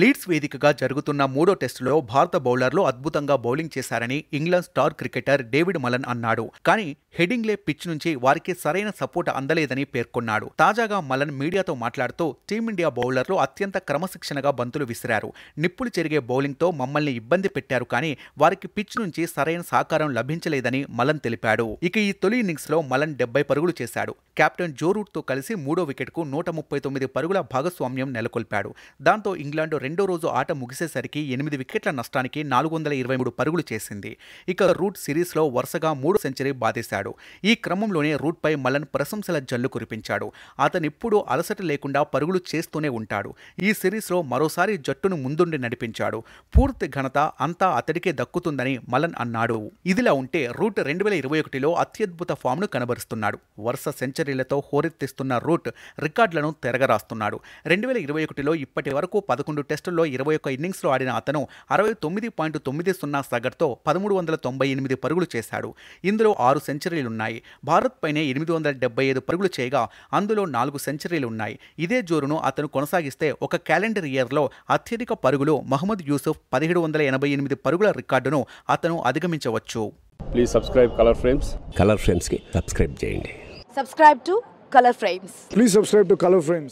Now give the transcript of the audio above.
leads వేదికగా జరుగుతున్న మూడో టెస్టులో భారత బౌలర్లు అద్భుతంగా బౌలింగ్ చేశారని England star cricketer David Malan అన్నాడు కానీ హెడింగ్లే పిచ్ నుంచి వారికి సరైన సపోర్ట్ అందలేదని పేర్కొన్నాడు తాజాగా మలన్ మీడియాతో మాట్లాడుతూ టీమిండియా బౌలర్లు అత్యంత క్రమశిక్షణగా బంతులు విసిరారు నిప్పులు చెరిగే బౌలింగ్తో మమ్మల్ని ఇబ్బంది పెట్టారు కానీ వారికి పిచ్ నుంచి సరైన సహకారం లభించలేదని మలన్ తెలిపాడు ఇక ఈ తొలి ఇన్నింగ్స్లో మలన్ డెబ్బై పరుగులు చేశాడు కెప్టెన్ జోరూట్తో కలిసి మూడో వికెట్కు నూట ముప్పై తొమ్మిది పరుగుల భాగస్వామ్యం నెలకొల్పాడు దాంతో ఇంగ్లాండ్ న్యూజిలాండ్ రెండో రోజు ఆట ముగిసేసరికి ఎనిమిది వికెట్ల నష్టానికి నాలుగు వందల ఇరవై మూడు పరుగులు చేసింది ఇక రూట్ సిరీస్లో వరుసగా మూడు సెంచరీ బాధేశాడు ఈ క్రమంలోనే రూట్పై మలన్ ప్రశంసల జల్లు కురిపించాడు అతనిప్పుడు అలసట లేకుండా పరుగులు చేస్తూనే ఉంటాడు ఈ సిరీస్లో మరోసారి జట్టును ముందుండి నడిపించాడు పూర్తి ఘనత అంతా అతడికే దక్కుతుందని మలన్ అన్నాడు ఇదిలా ఉంటే రూట్ రెండు వేల ఇరవై ఒకటిలో అత్యద్భుత ఫామ్ను కనబరుస్తున్నాడు వరుస సెంచరీలతో హోరెత్తిస్తున్న రూట్ రికార్డులను తెరగరాస్తున్నాడు రెండు వేల ఇరవై ఒకటిలో ఇప్పటి వరకు పదకొండు రెండు టెస్టుల్లో ఇరవై ఒక్క ఇన్నింగ్స్లో ఆడిన అతను అరవై తొమ్మిది పాయింట్ తొమ్మిది సున్నా సగర్తో పదమూడు వందల తొంభై ఎనిమిది పరుగులు చేశాడు ఇందులో ఆరు సెంచరీలున్నాయి భారత్ పైనే ఎనిమిది వందల డెబ్బై ఐదు పరుగులు చేయగా అందులో నాలుగు సెంచరీలున్నాయి ఇదే జోరును అతను కొనసాగిస్తే ఒక క్యాలెండర్ ఇయర్లో అత్యధిక పరుగులు మహమ్మద్ యూసుఫ్ పదిహేడు వందల ఎనభై ఎనిమిది పరుగుల రికార్డును అతను అధిగమించవచ్చు please subscribe Colour Frames Colour ఫ్రేమ్స్కి సబ్స్క్రైబ్ చేయండి subscribe to Colour Frames please subscribe to Colour frames